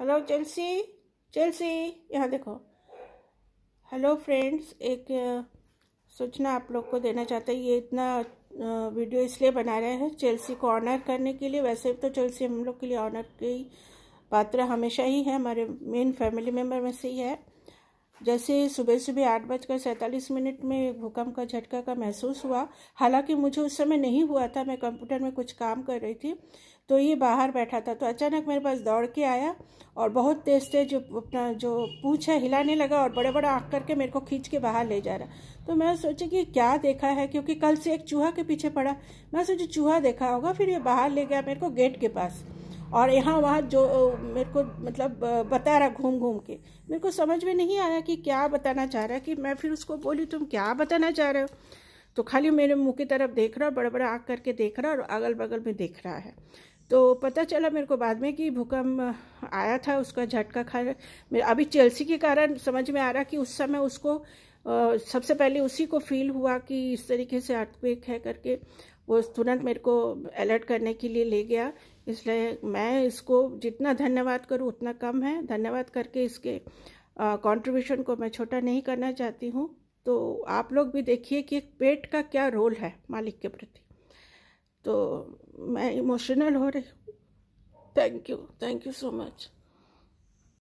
hello Chelsea Chelsea यहाँ देखो hello friends एक सूचना आप लोग को देना चाहते हैं ये इतना वीडियो इसलिए बना रहे हैं चेल्सी को ऑनर करने के लिए वैसे तो चेल्सी हम लोग के लिए ऑनर की पात्र हमेशा ही है हमारे मेन फैमिली मेम्बर में से ही है जैसे सुबह सुबह आठ बजकर सैंतालीस मिनट में भूकंप का झटका का महसूस हुआ हालांकि मुझे उस समय नहीं हुआ था मैं कंप्यूटर में कुछ काम कर रही थी तो ये बाहर बैठा था तो अचानक मेरे पास दौड़ के आया और बहुत तेज तेज जो अपना जो पूछ है हिलाने लगा और बड़े बड़ा आँख करके मेरे को खींच के बाहर ले जा रहा तो मैं सोची कि क्या देखा है क्योंकि कल से एक चूहा के पीछे पड़ा मैं सोची चूहा देखा होगा फिर ये बाहर ले गया मेरे को गेट के पास और यहाँ वहाँ जो मेरे को मतलब बता रहा घूम घूम के मेरे को समझ में नहीं आया कि क्या बताना चाह रहा है कि मैं फिर उसको बोली तुम क्या बताना चाह रहे हो तो खाली मेरे मुंह की तरफ देख रहा बड़ा बड़ा आँख करके देख रहा और अगल बगल में देख रहा है तो पता चला मेरे को बाद में कि भूकंप आया था उसका झटका खा मेरा अभी चेल्सी के कारण समझ में आ रहा कि उस समय उसको आ, सबसे पहले उसी को फील हुआ कि इस तरीके से अर्थवेक है करके वो तुरंत मेरे को अलर्ट करने के लिए ले गया इसलिए मैं इसको जितना धन्यवाद करूँ उतना कम है धन्यवाद करके इसके कंट्रीब्यूशन को मैं छोटा नहीं करना चाहती हूँ तो आप लोग भी देखिए कि पेट का क्या रोल है मालिक के प्रति तो मैं इमोशनल हो रही हूँ thank you thank you so much